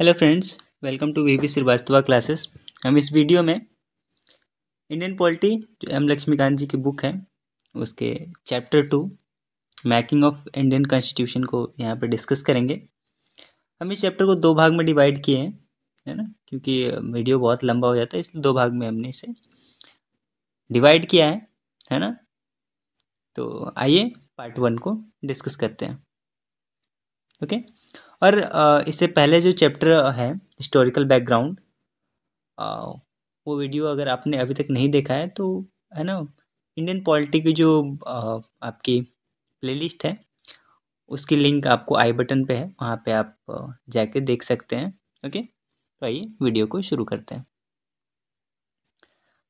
Hello friends welcome to V Srivastava classes हम इस video में इंडियन पॉलिटी जो एम लक्ष्मीकांत जी की बुक है उसके chapter two making of Indian constitution को यहाँ पर डिस्कस करेंगे हम इस चैप्टर को दो भाग में डिवाइड किए हैं है ना क्योंकि वीडियो बहुत लंबा हो जाता है इसलिए दो भाग में हमने इसे डिवाइड किया है है ना तो आइए पार्ट वन को डिस्कस करते हैं ओके okay? और इससे पहले जो चैप्टर है हिस्टोरिकल बैकग्राउंड वो वीडियो अगर आपने अभी तक नहीं देखा है तो है ना इंडियन पॉलिटी की जो आपकी प्लेलिस्ट है उसकी लिंक आपको आई बटन पे है वहाँ पे आप जाके देख सकते हैं ओके तो आइए वीडियो को शुरू करते हैं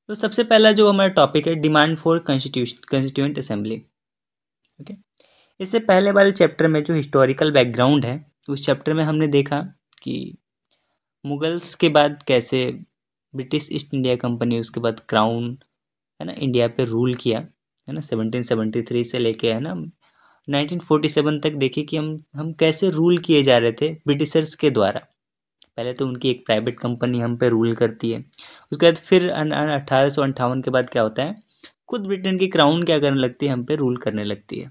तो सबसे पहला जो हमारा टॉपिक है demand for constitution constituent assembly okay इससे पहले वाले चैप्टर में जो हिस्टोरिकल बैकग्राउंड है तो उस चैप्टर में हमने देखा कि मुगल्स के बाद कैसे ब्रिटिश ईस्ट इंडिया कंपनी उसके बाद क्राउन है ना इंडिया पे रूल किया है ना सेवनटीन थ्री से लेके है ना नाइनटीन सेवन तक देखिए कि हम हम कैसे रूल किए जा रहे थे ब्रिटिशर्स के द्वारा पहले तो उनकी एक प्राइवेट कंपनी हम पे रूल करती है उसके बाद फिर अठारह सौ के बाद क्या होता है खुद ब्रिटेन की क्राउन क्या करने लगती है हम पे रूल करने लगती है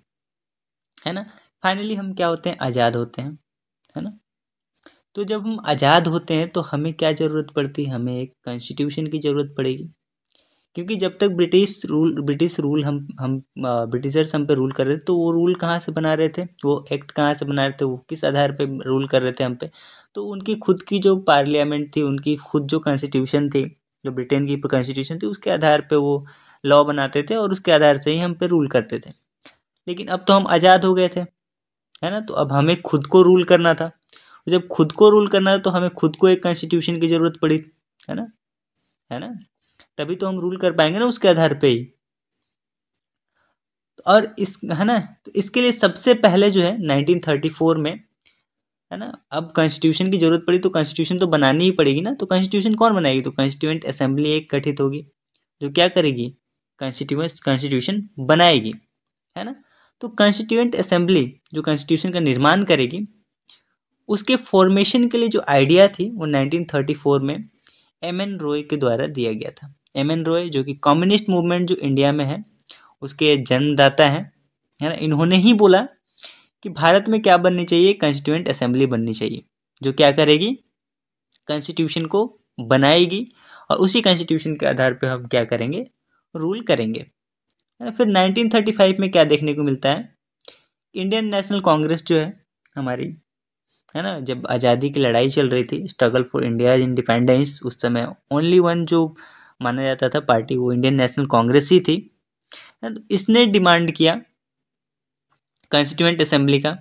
है ना फाइनली हम क्या होते हैं आज़ाद होते हैं है ना तो जब हम आज़ाद होते हैं तो हमें क्या ज़रूरत पड़ती है हमें एक कॉन्स्टिट्यूशन की ज़रूरत पड़ेगी क्योंकि जब तक ब्रिटिश रूल ब्रिटिश रूल हम हम ब्रिटिशर्स हम पे रूल कर रहे थे तो वो रूल कहाँ से बना रहे थे वो एक्ट कहाँ से बना रहे थे वो किस आधार पे रूल कर रहे थे हम पे तो उनकी खुद की जो पार्लियामेंट थी उनकी खुद जो कॉन्स्टिट्यूशन थी जो ब्रिटेन की कॉन्स्टिट्यूशन थी उसके आधार पर वो लॉ बनाते थे और उसके आधार से ही हम पे रूल करते थे लेकिन अब तो हम आज़ाद हो गए थे है ना तो अब हमें खुद को रूल करना था जब खुद को रूल करना था तो हमें खुद को एक कॉन्स्टिट्यूशन की ज़रूरत पड़ी है ना है ना तभी तो हम रूल कर पाएंगे ना उसके आधार पे ही और इस है ना तो इसके लिए सबसे पहले जो है 1934 में है ना अब कॉन्स्टिट्यूशन की ज़रूरत पड़ी तो कॉन्स्टिट्यूशन तो बनानी ही पड़ेगी ना तो कॉन्स्टिट्यूशन कौन बनाएगी तो कॉन्स्टिट्यूंट असेंबली एक गठित होगी जो क्या करेगी कॉन्स्टिट्यूएंट कॉन्स्टिट्यूशन बनाएगी है ना तो कंस्टिट्यूएंट असेंबली जो कॉन्स्टिट्यूशन का निर्माण करेगी उसके फॉर्मेशन के लिए जो आइडिया थी वो 1934 में एम एन रॉय के द्वारा दिया गया था एम एन रॉय जो कि कम्युनिस्ट मूवमेंट जो इंडिया में है उसके जन्मदाता हैं है ना इन्होंने ही बोला कि भारत में क्या बननी चाहिए कॉन्स्टिट्यूएंट असेंबली बननी चाहिए जो क्या करेगी कॉन्स्टिट्यूशन को बनाएगी और उसी कॉन्स्टिट्यूशन के आधार पर हम क्या करेंगे रूल करेंगे है फिर 1935 में क्या देखने को मिलता है इंडियन नेशनल कांग्रेस जो है हमारी है ना जब आज़ादी की लड़ाई चल रही थी स्ट्रगल फॉर इंडिया इंडिपेंडेंस उस समय ओनली वन जो माना जाता था पार्टी वो इंडियन नेशनल कांग्रेस ही थी इसने डिमांड किया कॉन्स्टिट्यूंट असेंबली का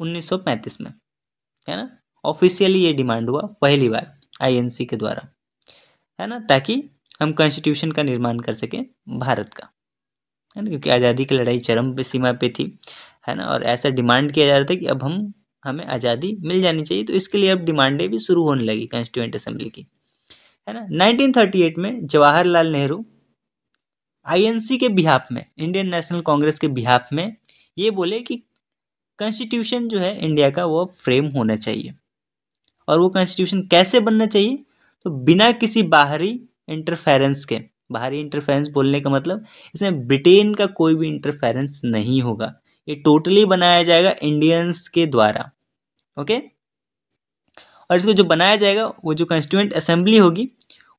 1935 में है ना ऑफिशियली ये डिमांड हुआ पहली बार आईएनसी के द्वारा है ना ताकि हम कॉन्स्टिट्यूशन का निर्माण कर सकें भारत का है ना क्योंकि आज़ादी की लड़ाई चरम पे सीमा पे थी है ना और ऐसा डिमांड किया जा रहा था कि अब हम हमें आज़ादी मिल जानी चाहिए तो इसके लिए अब डिमांडें भी शुरू होने लगी कॉन्स्टिट्यूंट असेंबली की है ना 1938 में जवाहरलाल नेहरू आईएनसी के बिहाफ में इंडियन नेशनल कांग्रेस के बिहाफ में ये बोले कि कॉन्स्टिट्यूशन जो है इंडिया का वो फ्रेम होना चाहिए और वो कॉन्स्टिट्यूशन कैसे बनना चाहिए तो बिना किसी बाहरी इंटरफेरेंस के बाहरी इंटरफेरेंस बोलने का मतलब इसमें ब्रिटेन का कोई भी इंटरफेरेंस नहीं होगा ये टोटली बनाया जाएगा इंडियंस के द्वारा ओके और इसको जो बनाया जाएगा वो जो कॉन्स्टिट्यूंट असेंबली होगी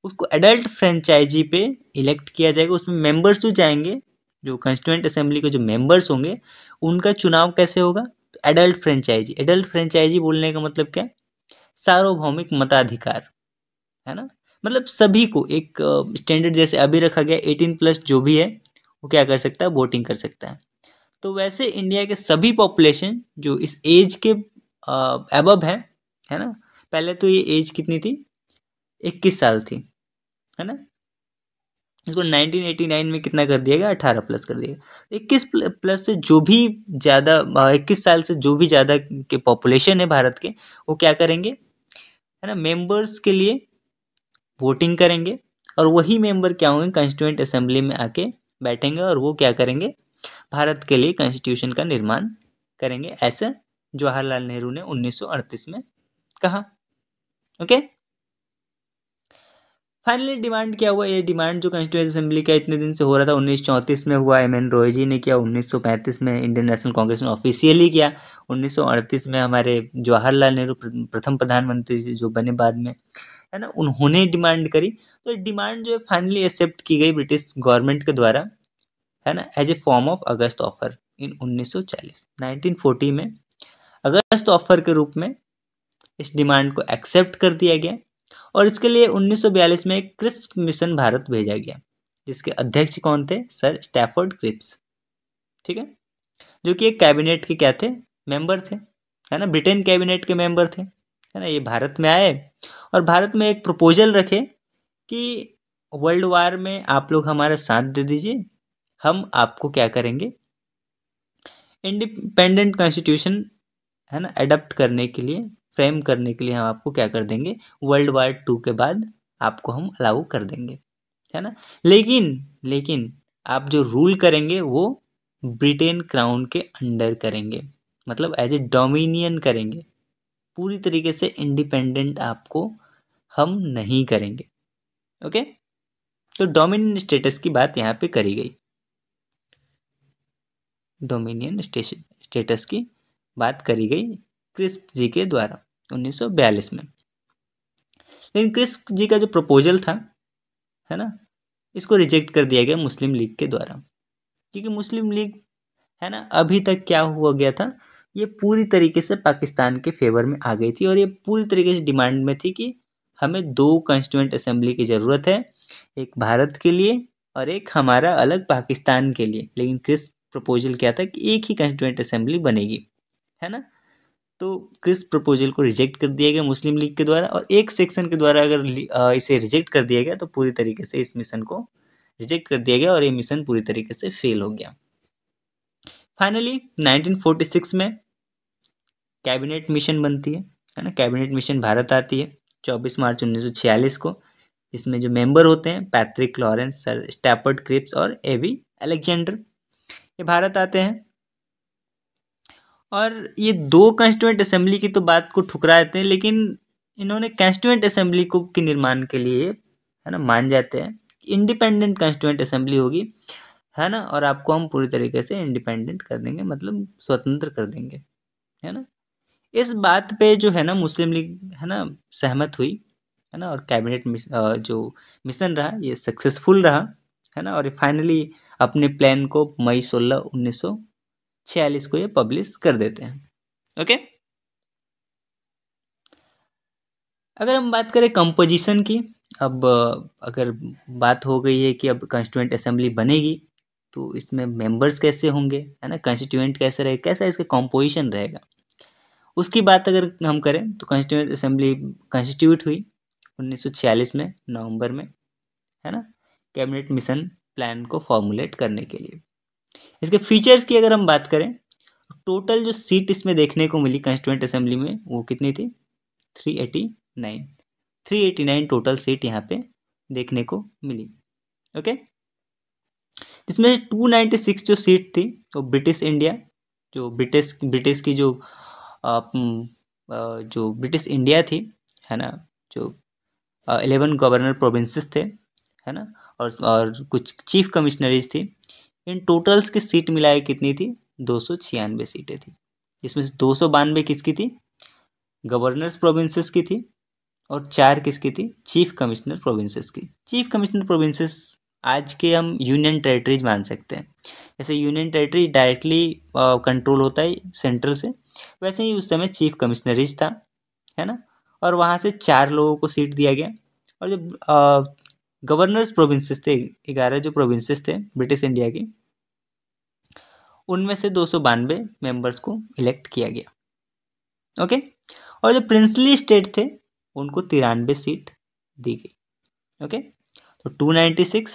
उसको एडल्ट फ्रेंचाइजी पे इलेक्ट किया जाएगा उसमें मेंबर्स जो तो जाएंगे जो कॉन्स्टिट्यूंट असेंबली के जो मेंबर्स होंगे उनका चुनाव कैसे होगा तो एडल्ट फ्रेंचाइजी एडल्ट फ्रेंचाइजी बोलने का मतलब क्या सार्वभौमिक मताधिकार है ना मतलब सभी को एक स्टैंडर्ड जैसे अभी रखा गया एटीन प्लस जो भी है वो क्या कर सकता है वोटिंग कर सकता है तो वैसे इंडिया के सभी पॉपुलेशन जो इस एज के एबब है है ना पहले तो ये एज कितनी थी इक्कीस साल थी है ना इसको 1989 में कितना कर दिया गया अठारह प्लस कर दिया गया इक्कीस प्लस से जो भी ज़्यादा इक्कीस साल से जो भी ज़्यादा के पॉपुलेशन है भारत के वो क्या करेंगे है ना मेंबर्स के लिए वोटिंग करेंगे और वही मेंबर क्या होंगे कॉन्स्टिट्यूंट असेंबली में आके बैठेंगे और वो क्या करेंगे भारत के लिए कॉन्स्टिट्यूशन का निर्माण करेंगे ऐसे जवाहरलाल नेहरू ने 1938 में कहा ओके फाइनली डिमांड क्या हुआ ये डिमांड जो कॉन्स्टिट्यूंट असेंबली का इतने दिन से हो रहा था उन्नीस में हुआ एम एन रोयजी ने किया उन्नीस में इंडियन नेशनल कांग्रेस ने ऑफिशियली किया उन्नीस में हमारे जवाहरलाल नेहरू प्रथम प्रधानमंत्री जो बने बाद में है ना उन्होंने डिमांड करी तो डिमांड जो है फाइनली एक्सेप्ट की गई ब्रिटिश गवर्नमेंट के द्वारा है ना as a form of August offer in 1940 1940 में अगस्त ऑफर के रूप में इस डिमांड को एक्सेप्ट कर दिया गया और इसके लिए 1942 में एक क्रिस्प मिशन भारत भेजा गया जिसके अध्यक्ष कौन थे सर स्टैफर्ड क्रिप्स ठीक है जो कि एक कैबिनेट के क्या थे मेंबर थे है ना ब्रिटेन कैबिनेट के मेंबर थे है ना ये भारत में आए और भारत में एक प्रपोजल रखे कि वर्ल्ड वार में आप लोग हमारा साथ दे दीजिए हम आपको क्या करेंगे इंडिपेंडेंट कॉन्स्टिट्यूशन है ना एडप्ट करने के लिए फ्रेम करने के लिए हम आपको क्या कर देंगे वर्ल्ड वार टू के बाद आपको हम अलाउ कर देंगे है ना लेकिन लेकिन आप जो रूल करेंगे वो ब्रिटेन क्राउन के अंडर करेंगे मतलब एज ए डोमिनियन करेंगे पूरी तरीके से इंडिपेंडेंट आपको हम नहीं करेंगे ओके तो डोमिनियन स्टेटस की बात यहाँ पे करी गई डोमिनियन स्टेटस की बात करी गई क्रिस्प जी के द्वारा 1942 में लेकिन क्रिस्प जी का जो प्रपोजल था है ना इसको रिजेक्ट कर दिया गया मुस्लिम लीग के द्वारा क्योंकि मुस्लिम लीग है ना अभी तक क्या हुआ गया था ये पूरी तरीके से पाकिस्तान के फेवर में आ गई थी और ये पूरी तरीके से डिमांड में थी कि हमें दो कॉन्स्टिट्यूंट असेंबली की ज़रूरत है एक भारत के लिए और एक हमारा अलग पाकिस्तान के लिए लेकिन क्रिस प्रपोजल क्या था कि एक ही कॉन्स्टिट्यूंट असेंबली बनेगी है ना तो क्रिस प्रपोजल को रिजेक्ट कर दिया गया मुस्लिम लीग के द्वारा और एक सेक्शन के द्वारा अगर इसे रिजेक्ट कर दिया गया तो पूरी तरीके से इस मिशन को रिजेक्ट कर दिया गया और ये मिशन पूरी तरीके से फेल हो गया फाइनली 1946 में कैबिनेट मिशन बनती है है ना कैबिनेट मिशन भारत आती है 24 मार्च 1946 को इसमें जो मेंबर होते हैं Patrick Lawrence sir Stafford Cripps और एवी अलेक्जेंडर ये भारत आते हैं और ये दो कॉन्स्टिट्यूंट असेंबली की तो बात को ठुकरा देते हैं लेकिन इन्होंने कॉन्स्टिट्यूंट असेंबली को के निर्माण के लिए है ना मान जाते हैं इंडिपेंडेंट कॉन्स्टिट्यूंट असेंबली होगी है ना और आपको हम पूरी तरीके से इंडिपेंडेंट कर देंगे मतलब स्वतंत्र कर देंगे है ना इस बात पे जो है ना मुस्लिम लीग है ना सहमत हुई है ना और कैबिनेट जो मिशन रहा ये सक्सेसफुल रहा है ना और ये फाइनली अपने प्लान को मई सोलह उन्नीस सौ छियालीस को ये पब्लिश कर देते हैं ओके अगर हम बात करें कंपोजिशन की अब अगर बात हो गई है कि अब कॉन्स्टिट्यूंट असेंबली बनेगी तो इसमें मेंबर्स कैसे होंगे है ना कंस्टिट्यूएंट कैसे रहेगा कैसा इसका कॉम्पोजिशन रहेगा उसकी बात अगर हम करें तो कंस्टिट्यूएंट असेंबली कंस्टिट्यूट हुई 1946 में नवंबर में है ना कैबिनेट मिशन प्लान को फॉर्मुलेट करने के लिए इसके फीचर्स की अगर हम बात करें टोटल जो सीट इसमें देखने को मिली कंस्टिट्यूंट असेंबली में वो कितनी थी three eighty nine three eighty nine total seat यहाँ पे देखने को मिली ओके okay? जिसमें टू नाइन्टी सिक्स जो सीट थी वो ब्रिटिश इंडिया जो ब्रिटिश ब्रिटिश की जो आ, जो ब्रिटिश इंडिया थी है ना जो एलेवन गवर्नर प्रोविंसेस थे है ना और और कुछ चीफ कमिश्नरीज थी इन टोटल्स की सीट मिलाए कितनी थी दो सौ छियानवे सीटें थी जिसमें से दो सौ बानवे किसकी थी गवर्नर्स प्रोविंसेस की थी और चार किसकी थी चीफ कमिश्नर प्रोविंसेस की चीफ कमिश्नर प्रोविंसेस आज के हम यूनियन टेरिटरीज मान सकते हैं जैसे यूनियन टेरिटरी डायरेक्टली कंट्रोल होता है सेंट्रल से वैसे ही उस समय चीफ कमिश्नरीज था है ना और वहाँ से चार लोगों को सीट दिया गया और जो गवर्नर्स प्रोविंसेस थे ग्यारह जो प्रोविंसेस थे ब्रिटिश इंडिया के उनमें से दो सौ बानवे मेम्बर्स को इलेक्ट किया गया ओके और जो प्रिंसली स्टेट थे उनको तिरानवे सीट दी गई ओके तो टू नाइन्टी सिक्स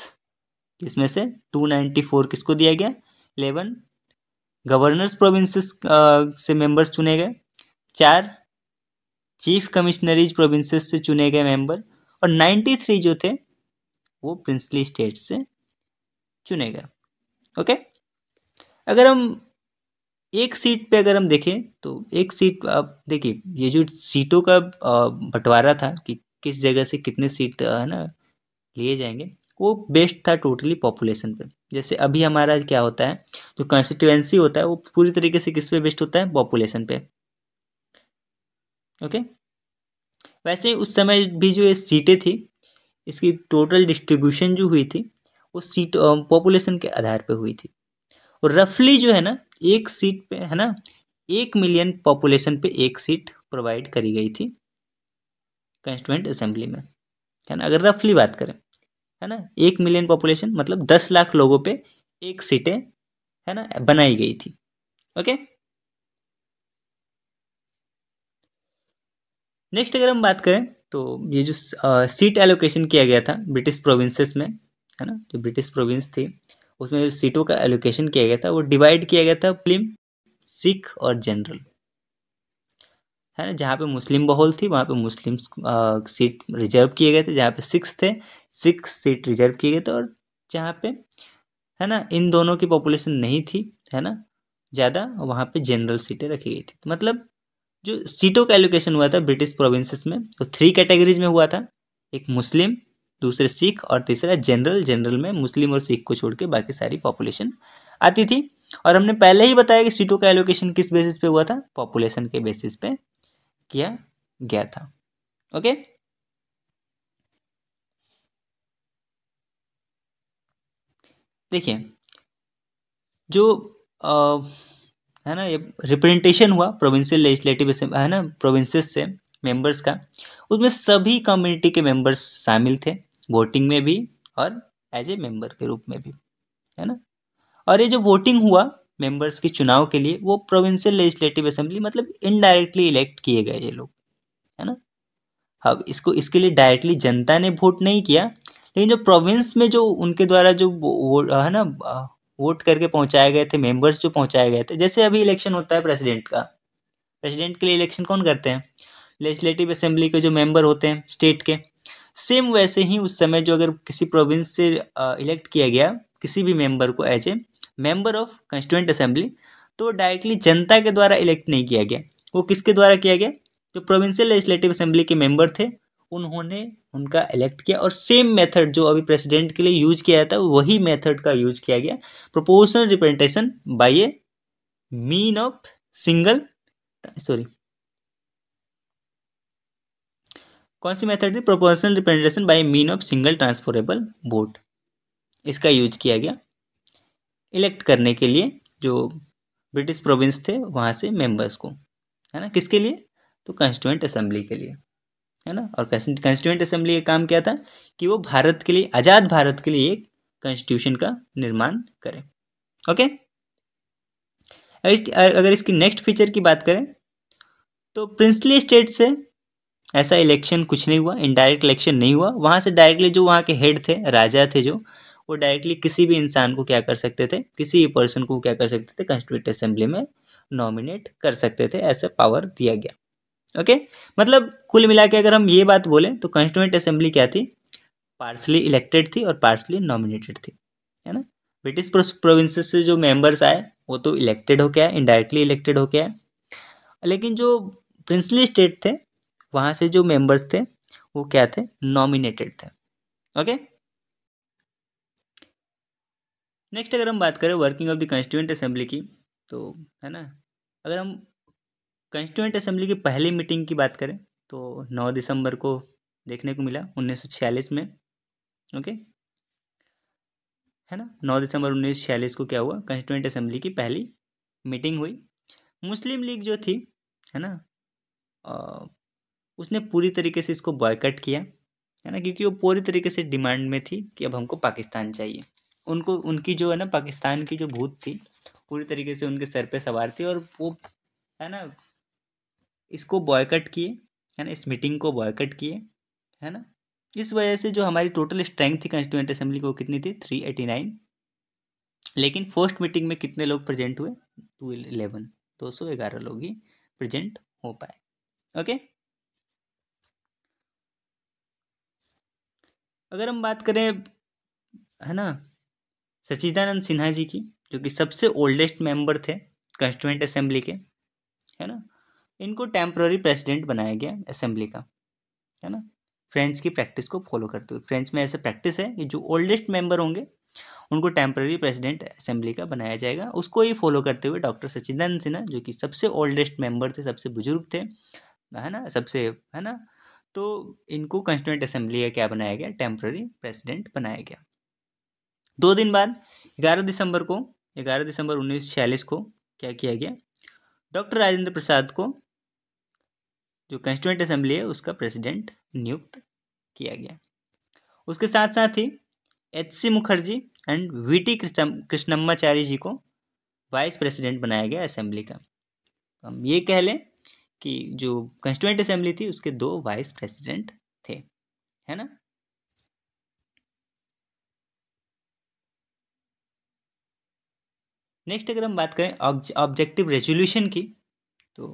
से टू नाइन्टी फोर किसको दिया गया इलेवन गवर्नर्स प्रोविंसेस से मेंबर्स चुने गए चार चीफ कमिश्नरीज प्रोविंसेस से चुने गए मेंबर और नाइन्टी थ्री जो थे वो प्रिंसली स्टेट से चुने गए ओके अगर हम एक सीट पे अगर हम देखें तो एक सीट आप देखिए ये जो सीटों का बंटवारा था कि किस जगह से कितने सीट है ना लिए जाएंगे वो बेस्ट था टोटली पॉपुलेशन पे जैसे अभी हमारा क्या होता है जो कंस्टिट्यूएंसी होता है वो पूरी तरीके से किस पे बेस्ट होता है पॉपुलेशन पे ओके वैसे उस समय भी जो ये सीटें थी इसकी टोटल डिस्ट्रीब्यूशन जो हुई थी वो सीट पॉपुलेशन के आधार पे हुई थी और रफली जो है ना एक सीट पे है ना एक मिलियन पॉपुलेशन पे एक सीट प्रोवाइड करी गई थी कंस्टिट्यूंट असेंबली में है ना अगर रफली बात करें है ना एक मिलियन पॉपुलेशन मतलब दस लाख लोगों पे एक सीटें है ना बनाई गई थी ओके नेक्स्ट अगर हम बात करें तो ये जो सीट एलोकेशन किया गया था ब्रिटिश प्रोविंसेस में है ना जो ब्रिटिश प्रोविंस थी उसमें जो सीटों का एलोकेशन किया गया था वो डिवाइड किया गया था मुस्लिम सिख और जनरल है ना जहाँ पे मुस्लिम बहुल थी वहाँ पे मुस्लिम सीट रिजर्व किए गए थे जहाँ पे सिक्स थे सिक्स सीट रिजर्व किए गए थे और जहाँ पे है ना इन दोनों की पॉपुलेशन नहीं थी है ना ज़्यादा वहाँ पे जनरल सीटें रखी गई थी मतलब जो सीटों का एलोकेशन हुआ था ब्रिटिश प्रोविंसेस में तो थ्री कैटेगरीज में हुआ था एक मुस्लिम दूसरे सिख और तीसरा जनरल जनरल में मुस्लिम और सिख को छोड़ के बाकी सारी पॉपुलेशन आती थी और हमने पहले ही बताया कि सीटों का एलोकेशन किस बेसिस पे हुआ था पॉपुलेशन के बेसिस पे किया गया था ओके देखिए जो आ, है ना ये रिप्रेजेंटेशन हुआ प्रोविंशियल लेजिस्लेटिव है ना प्रोविंसेस से मेंबर्स का उसमें सभी कम्युनिटी के मेंबर्स शामिल थे वोटिंग में भी और एज ए मेंबर के रूप में भी है ना और ये जो वोटिंग हुआ मेंबर्स के चुनाव के लिए वो प्रोविंशियल लेजिस्लेटिव असेंबली मतलब इनडायरेक्टली इलेक्ट किए गए ये लोग है ना अब इसको इसके लिए डायरेक्टली जनता ने वोट नहीं किया लेकिन जो प्रोविंस में जो उनके द्वारा जो वो है ना वोट करके पहुंचाए गए थे मेंबर्स जो पहुंचाए गए थे जैसे अभी इलेक्शन होता है प्रेसिडेंट का प्रेसिडेंट के लिए इलेक्शन कौन करते हैं लेजिस्लेटिव असेंबली के जो मेंबर होते हैं स्टेट के सेम वैसे ही उस समय जो अगर किसी प्रोविंस से इलेक्ट किया गया किसी भी मेंबर को as a member of constituent assembly तो डायरेक्टली जनता के द्वारा इलेक्ट नहीं किया गया वो किसके द्वारा किया गया जो प्रोविंशियल लेजिस्लेटिव असेंबली के मेंबर थे उन्होंने उनका इलेक्ट किया और सेम मेथड जो अभी प्रेसिडेंट के लिए यूज किया जाता है वही मेथड का यूज किया गया proportional representation by a mean of single sorry कौन सी मेथड थी proportional representation by mean of single transferable vote इसका यूज किया गया इलेक्ट करने के लिए जो ब्रिटिश प्रोविंस थे वहाँ से मेंबर्स को है ना किसके लिए तो कंस्टिट्यूंट असेंबली के लिए है ना और कंस्टिट्यूंट असेंबली का काम क्या था कि वो भारत के लिए आज़ाद भारत के लिए एक कॉन्स्टिट्यूशन का निर्माण करें ओके अगर इसकी नेक्स्ट फीचर की बात करें तो प्रिंसली स्टेट से ऐसा इलेक्शन कुछ नहीं हुआ इनडायरेक्ट इलेक्शन नहीं हुआ वहाँ से डायरेक्टली जो वहाँ के हेड थे राजा थे जो वो डायरेक्टली किसी भी इंसान को क्या कर सकते थे किसी भी पर्सन को क्या कर सकते थे कंस्टिट्यूट असेंबली में नॉमिनेट कर सकते थे ऐसे पावर दिया गया ओके मतलब कुल मिला के अगर हम ये बात बोलें तो कंस्टिट्यूट असेंबली क्या थी पार्सली इलेक्टेड थी और पार्सली नॉमिनेटेड थी है ना ब्रिटिश प्रोविंस से जो मेंबर्स आए वो तो इलेक्टेड होके आए इनडायरेक्टली इलेक्टेड होके आए लेकिन जो प्रिंसली स्टेट थे वहाँ से जो मेंबर्स थे वो क्या थे नॉमिनेटेड थे ओके नेक्स्ट अगर हम बात करें working of the constituent assembly की तो है ना अगर हम कंस्टिट्यूंट असेंबली की पहली मीटिंग की बात करें तो 9 दिसंबर को देखने को मिला 1946 में ओके है ना 9 दिसंबर 1946 को क्या हुआ कंस्टिट्यूंट असेंबली की पहली मीटिंग हुई मुस्लिम लीग जो थी है ना आ, उसने पूरी तरीके से इसको बॉयकट किया है ना क्योंकि वो पूरी तरीके से डिमांड में थी कि अब हमको पाकिस्तान चाहिए उनको उनकी जो है ना पाकिस्तान की जो भूत थी पूरी तरीके से उनके सर पे सवार थी और वो है ना इसको बॉयकट किए है ना इस मीटिंग को बॉयकट किए है ना इस वजह से जो हमारी टोटल स्ट्रेंथ थी कंस्टिट्यूंट असेंबली को कितनी थी थ्री एटी नाइन लेकिन फर्स्ट मीटिंग में कितने लोग प्रेजेंट हुए टू इलेवन दो सौ ग्यारह लोग ही प्रेजेंट हो पाए ओके अगर हम बात करें है ना सचिदानंद सिन्हा जी की जो कि सबसे ओल्डेस्ट मेंबर थे कंस्टिट्यूंट असेंबली के है ना इनको टेम्प्ररी प्रेसिडेंट बनाया गया असेंबली का है ना फ्रेंच की प्रैक्टिस को फॉलो करते हुए फ्रेंच में ऐसे प्रैक्टिस है कि जो ओल्डेस्ट मेंबर होंगे उनको टेम्प्ररी प्रेसिडेंट असेंबली का बनाया जाएगा उसको ही फॉलो करते हुए डॉक्टर सचिदानंद सिन्हा जो कि सबसे ओल्डेस्ट मेंबर थे सबसे बुजुर्ग थे है ना सबसे है ना तो इनको कंस्टिट्यूंट असेंबली का क्या बनाया गया टेम्प्ररी प्रेसिडेंट बनाया गया दो दिन बाद ग्यारह दिसंबर को ग्यारह दिसंबर उन्नीस को क्या किया गया डॉक्टर राजेंद्र प्रसाद को जो कंस्टिट्यूंट असेंबली है उसका प्रेसिडेंट नियुक्त किया गया उसके साथ साथ ही H C Mukherjee and V T Krishnamachari ji को वाइस प्रेसिडेंट बनाया गया असेंबली का तो हम ये कह लें कि जो कंस्टिट्यूंट असेंबली थी उसके दो वाइस प्रेसिडेंट थे है ना नेक्स्ट अगर हम बात करें ऑब्जेक्टिव रेजोल्यूशन की तो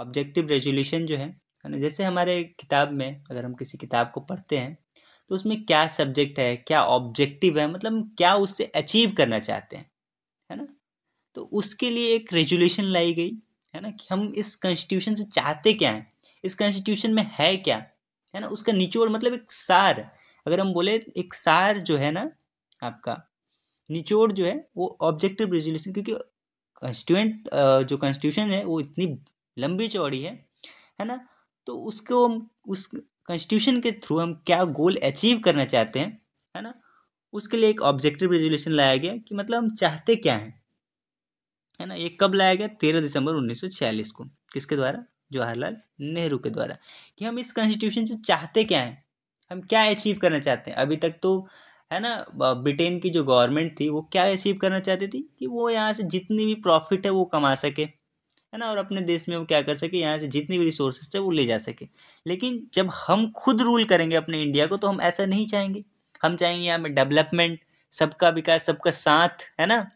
ऑब्जेक्टिव रेजोल्यूशन जो है ना जैसे हमारे किताब में अगर हम किसी किताब को पढ़ते हैं तो उसमें क्या सब्जेक्ट है क्या ऑब्जेक्टिव है मतलब हम क्या उससे अचीव करना चाहते हैं है ना तो उसके लिए एक रेजोल्यूशन लाई गई है ना कि हम इस कॉन्स्टिट्यूशन से चाहते क्या हैं इस कॉन्स्टिट्यूशन में है क्या है ना उसका निचोड़ मतलब एक सार अगर हम बोले एक सार जो है ना आपका निचोड़ जो है वो ऑब्जेक्टिव रेजोल्यूशन क्योंकि कंस्टिट्यूंट जो कॉन्स्टिट्यूशन है वो इतनी लंबी चौड़ी है है ना तो उसको हम उस कॉन्स्टिट्यूशन के थ्रू हम क्या गोल अचीव करना चाहते हैं है ना उसके लिए एक ऑब्जेक्टिव रेजोल्यूशन लाया गया कि मतलब हम चाहते क्या हैं है ना ये कब लाया गया तेरह दिसंबर उन्नीस को किसके द्वारा जवाहरलाल नेहरू के द्वारा कि हम इस कॉन्स्टिट्यूशन से चाहते क्या हैं हम क्या अचीव करना चाहते हैं अभी तक तो है ना ब्रिटेन की जो गवर्नमेंट थी वो क्या अचीव करना चाहती थी कि वो यहाँ से जितनी भी प्रॉफिट है वो कमा सके है ना और अपने देश में वो क्या कर सके यहाँ से जितनी भी रिसोर्सेज है वो ले जा सके लेकिन जब हम खुद रूल करेंगे अपने इंडिया को तो हम ऐसा नहीं चाहेंगे हम चाहेंगे यहाँ में डेवलपमेंट सबका विकास सबका साथ है ना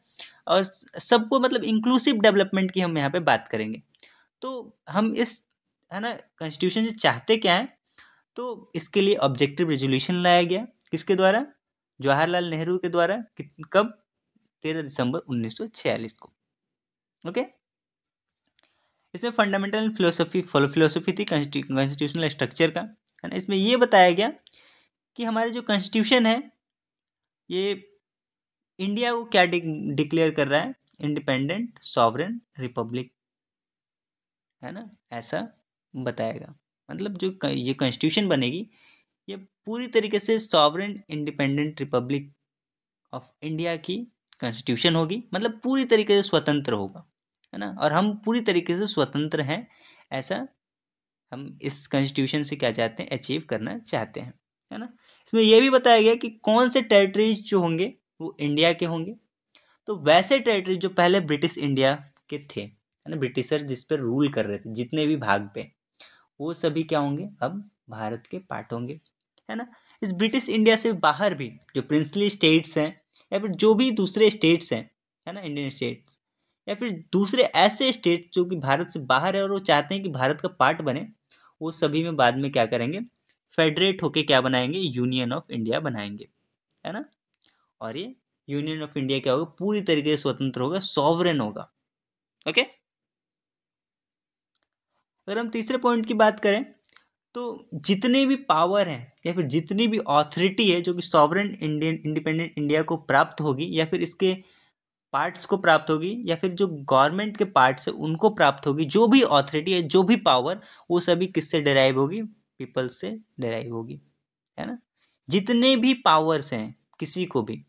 और सबको मतलब इंक्लूसिव डेवलपमेंट की हम यहाँ पे बात करेंगे तो हम इस है ना कॉन्स्टिट्यूशन से चाहते क्या है तो इसके लिए ऑब्जेक्टिव रेजोल्यूशन लाया गया किसके द्वारा जवाहरलाल नेहरू के द्वारा कब तेरह दिसंबर उन्नीस को ओके इसमें फंडामेंटल फिलोसफी फिलोसफी थी कॉन्स्टिट्यूशनल स्ट्रक्चर का है ना इसमें यह बताया गया कि हमारे जो कॉन्स्टिट्यूशन है ये इंडिया को क्या डिक्लेयर कर रहा है इंडिपेंडेंट सॉवरन रिपब्लिक है ना ऐसा बताएगा मतलब जो ये कॉन्स्टिट्यूशन बनेगी ये पूरी तरीके से sovereign independent republic of India की कॉन्स्टिट्यूशन होगी मतलब पूरी तरीके से स्वतंत्र होगा है ना और हम पूरी तरीके से स्वतंत्र हैं ऐसा हम इस कॉन्स्टिट्यूशन से क्या चाहते हैं अचीव करना चाहते हैं है ना इसमें यह भी बताया गया कि कौन से टेरिटरीज जो होंगे वो इंडिया के होंगे तो वैसे टेरिटरी जो पहले ब्रिटिश इंडिया के थे है ना ब्रिटिशर जिस पर रूल कर रहे थे जितने भी भाग पे वो सभी क्या होंगे अब भारत के पार्ट होंगे है ना इस ब्रिटिश इंडिया से बाहर भी जो प्रिंसली स्टेट्स हैं या फिर जो भी दूसरे स्टेट्स हैं है ना इंडियन स्टेट्स या फिर दूसरे ऐसे स्टेट्स जो कि भारत से बाहर है और वो चाहते हैं कि भारत का पार्ट बने वो सभी में बाद में क्या करेंगे फेडरेट होके क्या बनाएंगे यूनियन ऑफ इंडिया बनाएंगे है ना और ये यूनियन ऑफ इंडिया क्या होगा पूरी तरीके से स्वतंत्र होगा सॉवरन होगा ओके अगर हम तीसरे पॉइंट की बात करें तो जितने भी पावर हैं या फिर जितनी भी ऑथोरिटी है जो कि सॉवरन इंडियन इंडिपेंडेंट इंडिया को प्राप्त होगी या फिर इसके पार्ट्स को प्राप्त होगी या फिर जो गवर्नमेंट के पार्ट्स है उनको प्राप्त होगी जो भी ऑथोरिटी है जो भी पावर वो सभी किससे डेराइव होगी पीपल से डेराइव होगी है ना जितने भी पावर्स हैं किसी को भी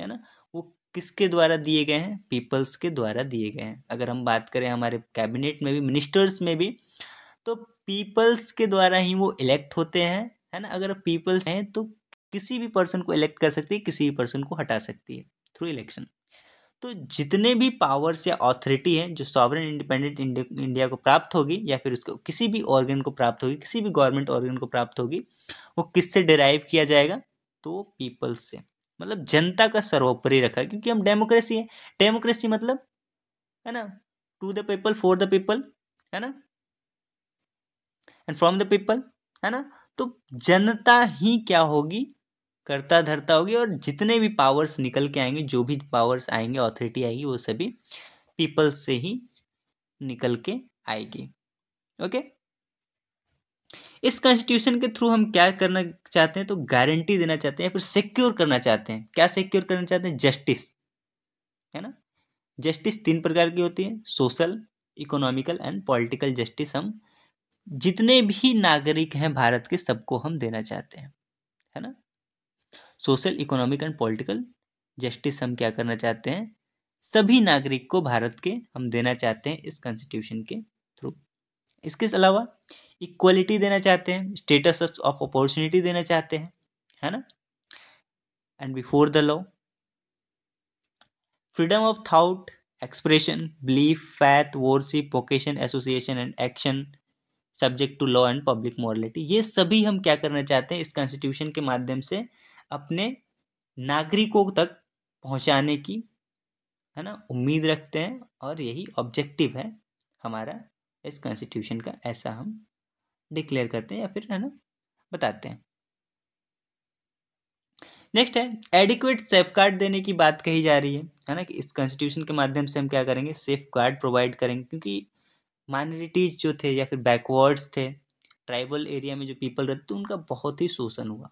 है ना वो किसके द्वारा दिए गए हैं पीपल्स के द्वारा दिए गए हैं अगर हम बात करें हमारे कैबिनेट में भी मिनिस्टर्स में भी तो पीपल्स के द्वारा ही वो इलेक्ट होते हैं है ना अगर पीपल्स हैं तो किसी भी पर्सन को इलेक्ट कर सकती है किसी भी पर्सन को हटा सकती है थ्रू इलेक्शन तो जितने भी पावर्स या ऑथोरिटी हैं जो सॉवरन इंडिपेंडेंट इंडिया को प्राप्त होगी या फिर उसको किसी भी ऑर्गन को प्राप्त होगी किसी भी गवर्नमेंट ऑर्गन को प्राप्त होगी वो किससे डिराइव किया जाएगा तो पीपल्स से मतलब जनता का सर्वोपरि रखा क्योंकि हम डेमोक्रेसी है डेमोक्रेसी मतलब है ना to the people for the people है ना एंड फ्रॉम द पीपल है ना तो जनता ही क्या होगी करता धरता होगी और जितने भी पावर्स निकल के आएंगे जो भी पावर्स आएंगे ऑथोरिटी आएगी वो सभी पीपल से ही निकल के आएगी ओके okay? इस कॉन्स्टिट्यूशन के थ्रू हम क्या करना चाहते हैं तो गारंटी देना चाहते हैं फिर सिक्योर करना चाहते हैं क्या सिक्योर करना चाहते हैं जस्टिस है ना जस्टिस तीन प्रकार की होती है social economical and political justice हम जितने भी नागरिक हैं भारत के सबको हम देना चाहते हैं है ना social economic and political justice हम क्या करना चाहते हैं सभी नागरिक को भारत के हम देना चाहते हैं इस कॉन्स्टिट्यूशन के थ्रू इसके अलावा इक्वलिटी देना चाहते हैं स्टेटस ऑफ अपॉर्चुनिटी देना चाहते हैं है ना and before the law freedom of thought expression belief faith worship vocation association and action subject to law and public morality ये सभी हम क्या करना चाहते हैं इस कॉन्स्टिट्यूशन के माध्यम से अपने नागरिकों तक पहुंचाने की है ना उम्मीद रखते हैं और यही ऑब्जेक्टिव है हमारा इस कॉन्स्टिट्यूशन का ऐसा हम डिक्लेयर करते हैं या फिर है ना बताते हैं नेक्स्ट है एडिक्वेट सेफ गार्ड देने की बात कही जा रही है है ना कि इस कॉन्स्टिट्यूशन के माध्यम से हम क्या करेंगे सेफ गार्ड प्रोवाइड करेंगे क्योंकि माइनॉरिटीज़ जो थे या फिर बैकवर्ड्स थे ट्राइबल एरिया में जो पीपल रहते थे उनका बहुत ही शोषण हुआ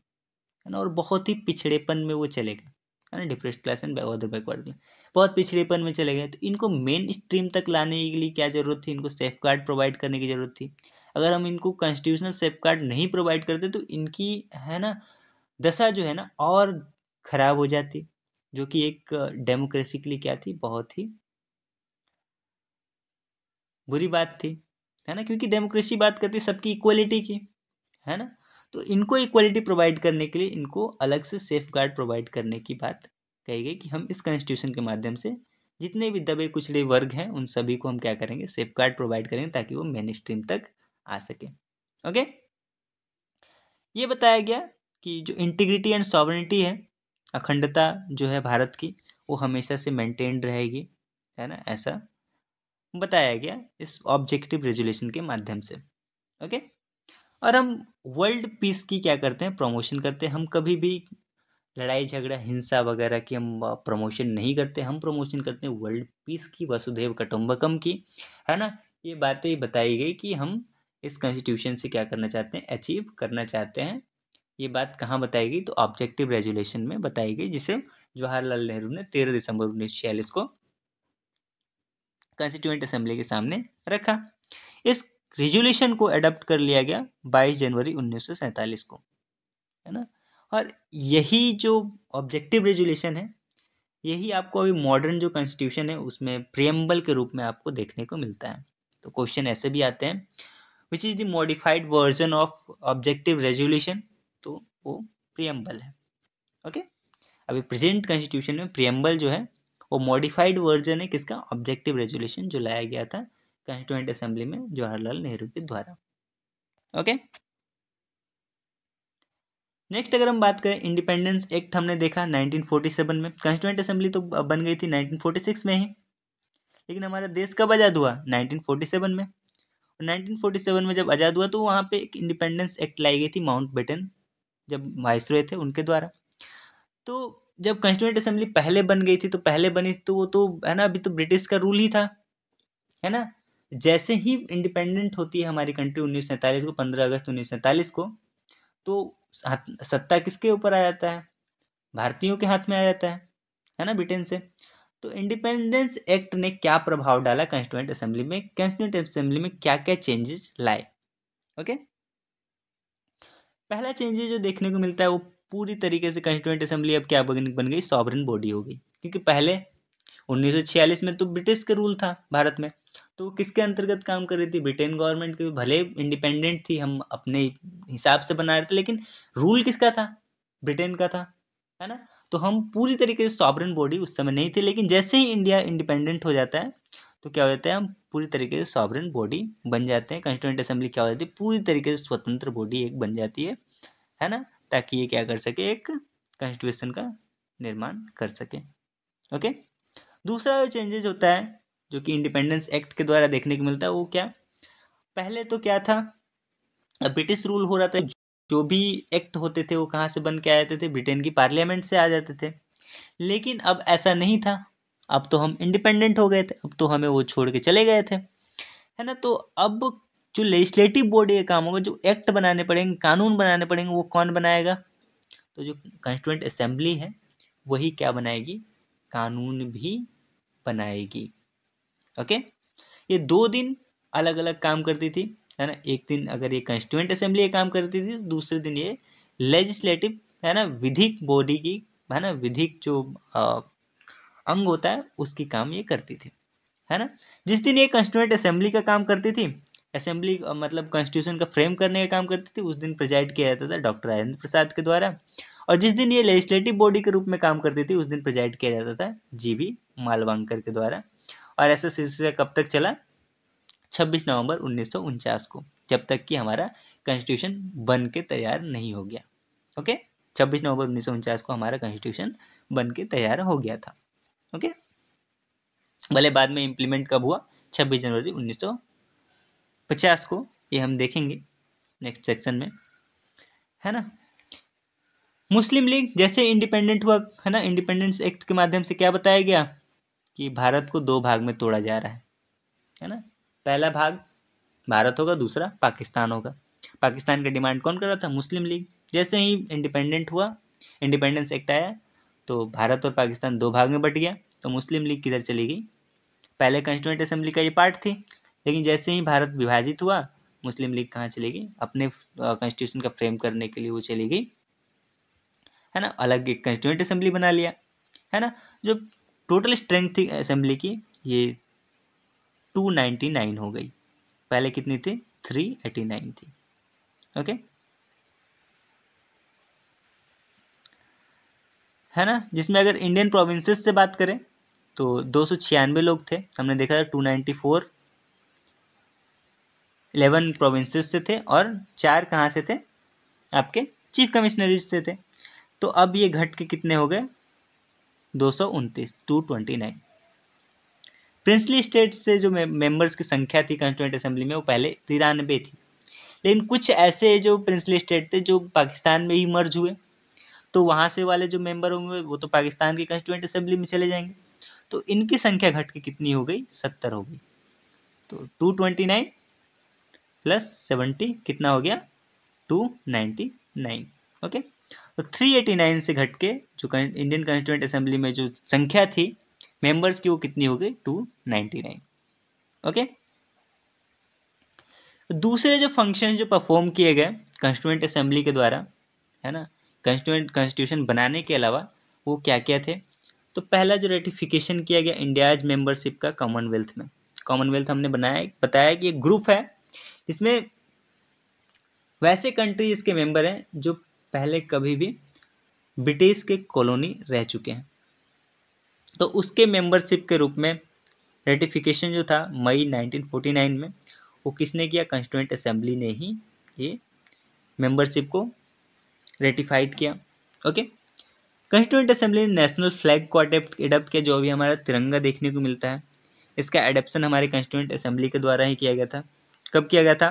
है ना और बहुत ही पिछड़ेपन में वो चले गए है ना depress class and other backward में बहुत पिछड़ेपन में चले गए तो इनको मेन स्ट्रीम तक लाने के लिए क्या जरूरत थी इनको सेफ गार्ड प्रोवाइड करने की ज़रूरत थी अगर हम इनको कॉन्स्टिट्यूशनल सेफ गार्ड नहीं प्रोवाइड करते तो इनकी है ना दशा जो है ना और ख़राब हो जाती जो कि एक डेमोक्रेसी के लिए क्या थी बहुत ही बुरी बात थी है ना क्योंकि डेमोक्रेसी बात करती सबकी इक्वलिटी की है ना तो इनको इक्वलिटी प्रोवाइड करने के लिए इनको अलग से सेफ गार्ड प्रोवाइड करने की बात कही गई कि हम इस कॉन्स्टिट्यूशन के माध्यम से जितने भी दबे कुचले वर्ग हैं उन सभी को हम क्या करेंगे सेफ गार्ड प्रोवाइड करेंगे ताकि वो मेन स्ट्रीम तक आ सके ओके ये बताया गया कि जो इंटीग्रिटी एंड सॉवरिटी है अखंडता जो है भारत की वो हमेशा से मेंटेन रहेगी है ना ऐसा बताया गया इस ऑब्जेक्टिव रेजुलेशन के माध्यम से ओके और हम वर्ल्ड पीस की क्या करते हैं प्रमोशन करते हैं हम कभी भी लड़ाई झगड़ा हिंसा वगैरह की हम प्रमोशन नहीं करते हम प्रमोशन करते हैं वर्ल्ड पीस की वसुधैव कटुम्बकम की है ना ये बातें बताई गई कि हम इस कॉन्स्टिट्यूशन से क्या करना चाहते हैं अचीव करना चाहते हैं ये बात कहाँ बताई गई तो ऑब्जेक्टिव रेजुलेशन में बताई गई जिसे जवाहरलाल नेहरू ने तेरह दिसंबर उन्नीस को कंस्टिट्यूंट असेंबली के सामने रखा इस रेजुलेशन को एडॉप्ट कर लिया गया 22 जनवरी 1947 को है ना और यही जो ऑब्जेक्टिव रेजुलेशन है यही आपको अभी मॉडर्न जो कॉन्स्टिट्यूशन है उसमें प्रियम्बल के रूप में आपको देखने को मिलता है तो क्वेश्चन ऐसे भी आते हैं which is the modified version of objective resolution तो वो प्रियम्बल है ओके अभी प्रेजेंट कॉन्स्टिट्यूशन में प्रियम्बल जो है वो मॉडिफाइड वर्जन है किसका ऑब्जेक्टिव रेजोल्यूशन जो लाया गया था कंस्टिट्यूंट असेंबली में जवाहरलाल नेहरू के द्वारा ओके नेक्स्ट अगर हम बात करें इंडिपेंडेंस एक्ट हमने देखा 1947 में कंस्टिट्यूंट असेंबली तो बन गई थी 1946 में ही लेकिन हमारा देश कब आज़ाद हुआ 1947 में और 1947 में जब आज़ाद हुआ तो वहाँ पे एक इंडिपेंडेंस एक्ट लाई गई थी माउंट बेटन जब वाइसरॉय थे उनके द्वारा तो जब कंस्टिट्यूंट असेंबली पहले बन गई थी तो पहले बनी तो वो तो है ना अभी तो ब्रिटिश का रूल ही था है ना जैसे ही इंडिपेंडेंट होती है हमारी कंट्री उन्नीस को पंद्रह अगस्त उन्नीस को तो सत्ता किसके ऊपर आ जाता है भारतीयों के हाथ में आ जाता है है ना ब्रिटेन से तो इंडिपेंडेंस एक्ट ने क्या प्रभाव डाला कंस्टिट्यूंट असेंबली में कंस्टिट्यूंट असेंबली में क्या क्या चेंजेस लाए ओके पहला चेंजेस जो देखने को मिलता है वो पूरी तरीके से कंस्टिट्यूंट असेंबली अब क्या बन गई सॉवरन बॉडी हो गई क्योंकि पहले 1946 में तो ब्रिटिश का रूल था भारत में तो वो किसके अंतर्गत काम कर रही थी ब्रिटेन गवर्नमेंट की भले इंडिपेंडेंट थी हम अपने हिसाब से बना रहे थे लेकिन रूल किसका था ब्रिटेन का था है ना तो हम पूरी तरीके से सॉवरन बॉडी उस समय नहीं थे लेकिन जैसे ही इंडिया इंडिपेंडेंट हो जाता है तो क्या हो जाता है हम पूरी तरीके से सॉवरन बॉडी बन जाते हैं कंस्टिट्यूंट असेंबली क्या हो जाती है पूरी तरीके से स्वतंत्र बॉडी एक बन जाती है है ना ताकि ये क्या कर सके एक कॉन्स्टिट्यूशन का निर्माण कर सके ओके दूसरा जो चेंजेज होता है जो कि इंडिपेंडेंस एक्ट के द्वारा देखने को मिलता है वो क्या पहले तो क्या था ब्रिटिश रूल हो रहा था जो भी एक्ट होते थे वो कहाँ से बन के आ जाते थे ब्रिटेन की पार्लियामेंट से आ जाते थे लेकिन अब ऐसा नहीं था अब तो हम इंडिपेंडेंट हो गए थे अब तो हमें वो छोड़ के चले गए थे है ना तो अब जो लेजिस्लेटिव बॉडी का काम होगा जो एक्ट बनाने पड़ेंगे कानून बनाने पड़ेंगे वो कौन बनाएगा तो जो कॉन्स्टिट्यूंट असेंबली है वही क्या बनाएगी कानून भी बनाएगी ओके ये दो दिन अलग अलग काम करती थी है ना एक दिन अगर ये कॉन्स्टिट्यूंट असेंबली काम करती थी तो दूसरे दिन ये लेजिस्लेटिव है ना विधिक बॉडी की है ना विधिक जो आ, अंग होता है उसकी काम ये करती थी है ना जिस दिन ये कॉन्स्टिट्यूंट असेंबली का काम करती थी असेंबली मतलब कॉन्स्टिट्यूशन का फ्रेम करने का काम करती थी उस दिन प्रेजाइड किया जाता था डॉक्टर राजेंद्र प्रसाद के द्वारा और जिस दिन ये लेजिस्लेटिव बॉडी के रूप में काम करती थी उस दिन प्रेजाइड किया जाता था जी बी मालवांकर के द्वारा और ऐसा सिलसिला कब तक चला 26 नवंबर उन्नीस को जब तक कि हमारा कॉन्स्टिट्यूशन बन के तैयार नहीं हो गया ओके 26 नवंबर उन्नीस को हमारा कॉन्स्टिट्यूशन बन के तैयार हो गया था ओके भले बाद में इम्प्लीमेंट कब हुआ 26 जनवरी उन्नीस पचास को ये हम देखेंगे नेक्स्ट सेक्शन में है ना मुस्लिम लीग जैसे इंडिपेंडेंट हुआ है ना इंडिपेंडेंस एक्ट के माध्यम से क्या बताया गया कि भारत को दो भाग में तोड़ा जा रहा है है ना पहला भाग भारत होगा दूसरा पाकिस्तान होगा पाकिस्तान का डिमांड कौन कर रहा था मुस्लिम लीग जैसे ही इंडिपेंडेंट हुआ इंडिपेंडेंस एक्ट आया तो भारत और पाकिस्तान दो भाग में बट गया तो मुस्लिम लीग किधर चली गई पहले कंस्टिट्यूंट असेंबली का ये पार्ट थी लेकिन जैसे ही भारत विभाजित हुआ मुस्लिम लीग कहाँ चली गई अपने कॉन्स्टिट्यूशन का फ्रेम करने के लिए वो चली गई है ना अलग एक कंस्टिट्यूंट असेंबली बना लिया है ना जो टोटल स्ट्रेंथ थी असेंबली की ये टू नाइन्टी नाइन हो गई पहले कितनी थी थ्री एटी नाइन थी ओके है ना जिसमें अगर इंडियन प्रोविंसेस से बात करें तो दो सौ छियानवे लोग थे हमने देखा था two ninety four eleven provinces से थे और चार कहाँ से थे आपके चीफ कमिश्नरीज से थे तो अब ये घट के कितने हो गए दो सौ उनतीस two twenty nine princely state से जो मेंबर्स की संख्या थी कंस्टिट्यूंट असेंबली में वो पहले तिरानबे थी लेकिन कुछ ऐसे जो प्रिंसली स्टेट थे जो पाकिस्तान में ही मर्ज हुए तो वहाँ से वाले जो मेंबर होंगे वो तो पाकिस्तान की कंस्टिट्यूंट असेंबली में चले जाएंगे तो इनकी संख्या घट के कितनी हो गई सत्तर हो गई तो two twenty nine plus seventy कितना हो गया टू नाइन्टी नाइन ओके तो थ्री एटी नाइन से घट के जो इंडियन कॉन्स्टिट्यूंट असेंबली में जो संख्या थी मेंबर्स की वो कितनी हो गई टू नाइन्टी नाइन ओके दूसरे जो फंक्शन जो परफॉर्म किए गए कॉन्स्टिट्यूंट असेंबली के द्वारा है ना कॉन्स्टिट्यूंट कॉन्स्टिट्यूशन बनाने के अलावा वो क्या क्या थे तो पहला जो रेटिफिकेशन किया गया इंडियाज मेंबरशिप का कॉमनवेल्थ में कॉमनवेल्थ हमने बनाया बताया कि एक ग्रुप है इसमें वैसे कंट्री इसके मेंबर हैं जो पहले कभी भी ब्रिटिश के कॉलोनी रह चुके हैं तो उसके मेंबरशिप के रूप में रेटिफिकेशन जो था मई 1949 में वो किसने किया कंस्टिट्यूंट असेंबली ने ही ये मेंबरशिप को रेटिफाइड किया ओके कंस्टिट्यूंट असेंबली ने नेशनल फ्लैग को अडेप्ट एडप्ट किया जो अभी हमारा तिरंगा देखने को मिलता है इसका एडेप्शन हमारे कंस्टिट्यूंट असेंबली के द्वारा ही किया गया था कब किया गया था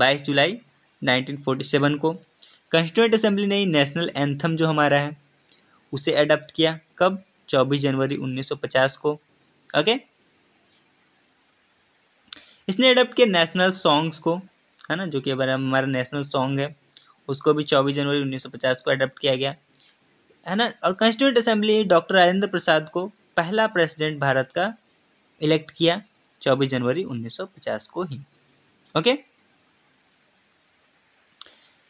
22 जुलाई 1947 को कंस्टिट्यूंट असेंबली ने नेशनल एंथम जो हमारा है उसे अडॉप्ट किया कब 24 जनवरी 1950 को ओके इसने अडॉप्ट किया नेशनल सॉन्ग्स को है ना जो कि हमारा हमारा नेशनल सॉन्ग है उसको भी 24 जनवरी 1950 को अडॉप्ट किया गया है ना और constituent assembly doctor Rajendra Prasad को पहला प्रेसिडेंट भारत का इलेक्ट किया 24 जनवरी 1950 को ही ओके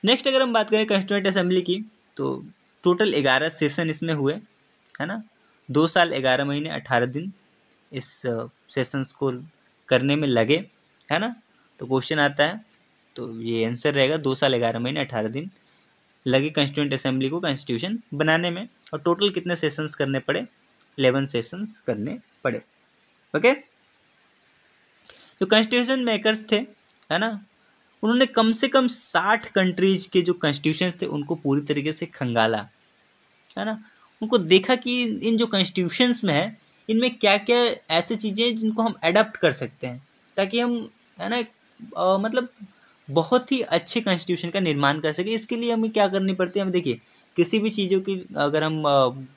नेक्स्ट अगर हम बात करें कंस्टिट्यूंट असेंबली की तो टोटल ग्यारह सेशन इसमें हुए है ना दो साल ग्यारह महीने अठारह दिन इस सेशंस को करने में लगे है ना तो क्वेश्चन आता है तो ये आंसर रहेगा दो साल ग्यारह महीने अठारह दिन लगे कंस्टिट्यूंट असेंबली को कॉन्स्टिट्यूशन बनाने में और टोटल कितने सेशंस करने पड़े इलेवन सेशंस करने पड़े ओके okay? जो कॉन्स्टिट्यूशन मेकर्स थे है ना उन्होंने कम से कम साठ कंट्रीज के जो कॉन्स्टिट्यूशन थे उनको पूरी तरीके से खंगाला है ना उनको देखा कि इन जो कॉन्स्टिट्यूशंस में है इनमें क्या क्या ऐसी चीज़ें हैं जिनको हम एडप्ट कर सकते हैं ताकि हम है ना आ, मतलब बहुत ही अच्छे कॉन्स्टिट्यूशन का निर्माण कर सके इसके लिए हमें क्या करनी पड़ती है हम देखिए किसी भी चीज़ों की अगर हम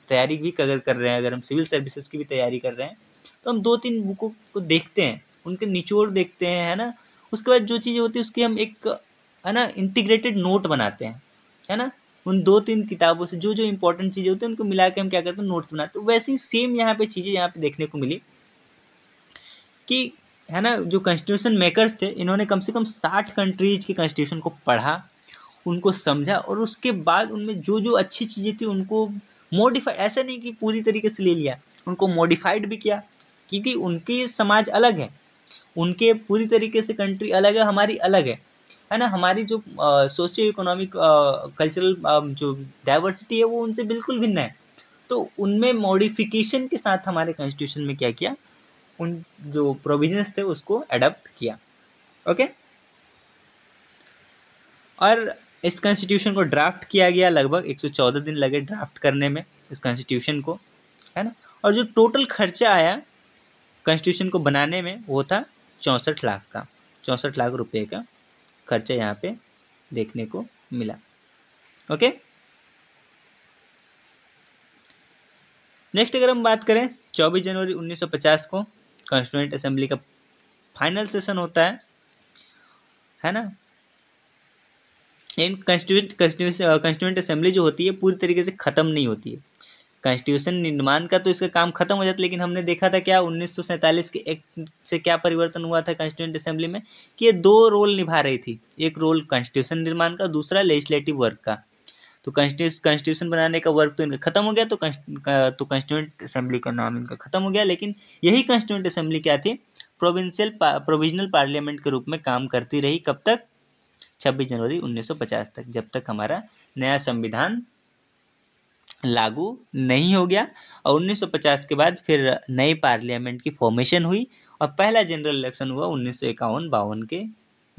तैयारी भी अगर कर रहे हैं अगर हम सिविल सर्विसेज की भी तैयारी कर रहे हैं तो हम दो तीन बुकों को देखते हैं उनके निचोड़ देखते हैं है ना उसके बाद जो चीज़ें होती है उसकी हम एक है ना इंटीग्रेटेड नोट बनाते हैं है ना उन दो तीन किताबों से जो जो इंपॉर्टेंट चीज़ें होती हैं उनको मिला के हम क्या करते हैं नोट्स बनाते हैं तो वैसे ही सेम यहाँ पे चीज़ें यहाँ पे देखने को मिली कि है ना जो कॉन्स्टिट्यूशन मेकर्स थे इन्होंने कम से कम साठ कंट्रीज के कॉन्स्टिट्यूशन को पढ़ा उनको समझा और उसके बाद उनमें जो जो अच्छी चीज़ें थी उनको मॉडिफाई ऐसा नहीं कि पूरी तरीके से ले लिया उनको मॉडिफाइड भी किया क्योंकि उनके समाज अलग है उनके पूरी तरीके से कंट्री अलग है हमारी अलग है है ना हमारी जो सोशियो इकोनॉमिक कल्चरल जो डाइवर्सिटी है वो उनसे बिल्कुल भिन्न है तो उनमें मॉडिफिकेशन के साथ हमारे कॉन्स्टिट्यूशन में क्या किया उन जो प्रोविजंस थे उसको अडप्ट किया ओके और इस कॉन्स्टिट्यूशन को ड्राफ्ट किया गया लगभग 114 दिन लगे ड्राफ्ट करने में इस कॉन्स्टिट्यूशन को है ना और जो टोटल खर्चा आया कॉन्स्टिट्यूशन को बनाने में वो था चौंसठ लाख का चौंसठ लाख रुपए का खर्चा यहाँ पे देखने को मिला ओके नेक्स्ट अगर हम बात करें 24 जनवरी 1950 को कॉन्स्टिट्यूंट असेंबली का फाइनल सेशन होता है है ना इन कंस्टिट्यूट कंस्टिट्यूट असेंबली जो होती है पूरी तरीके से ख़त्म नहीं होती है कॉन्स्टिट्यूशन निर्माण का तो इसका काम खत्म हो जाता लेकिन हमने देखा था क्या उन्नीस के एक्ट से क्या परिवर्तन हुआ था कॉन्स्टिट्यूंट असेंबली में कि ये दो रोल निभा रही थी एक रोल कॉन्स्टिट्यूशन निर्माण का दूसरा लेजिस्लेटिव वर्क का तो कॉन्स्टिट्यूशन बनाने का वर्क तो इनका खत्म हो गया तो तो कॉन्स्टिट्यूंट असेंबली का नाम इनका खत्म हो गया लेकिन यही कॉन्स्टिट्यूंट असेंबली क्या थी प्रोविंशियल प्रोविजनल पार्लियामेंट के रूप में काम करती रही कब तक 26 जनवरी 1950 तक जब तक हमारा नया संविधान लागू नहीं हो गया और 1950 के बाद फिर नए पार्लियामेंट की फॉर्मेशन हुई और पहला जनरल इलेक्शन हुआ उन्नीस सौ इक्यावन बावन के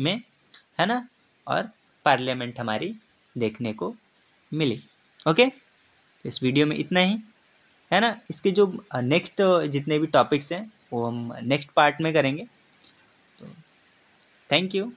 में है ना और पार्लियामेंट हमारी देखने को मिली ओके तो इस वीडियो में इतना ही है ना इसके जो नेक्स्ट जितने भी टॉपिक्स हैं वो हम नेक्स्ट पार्ट में करेंगे तो थैंक यू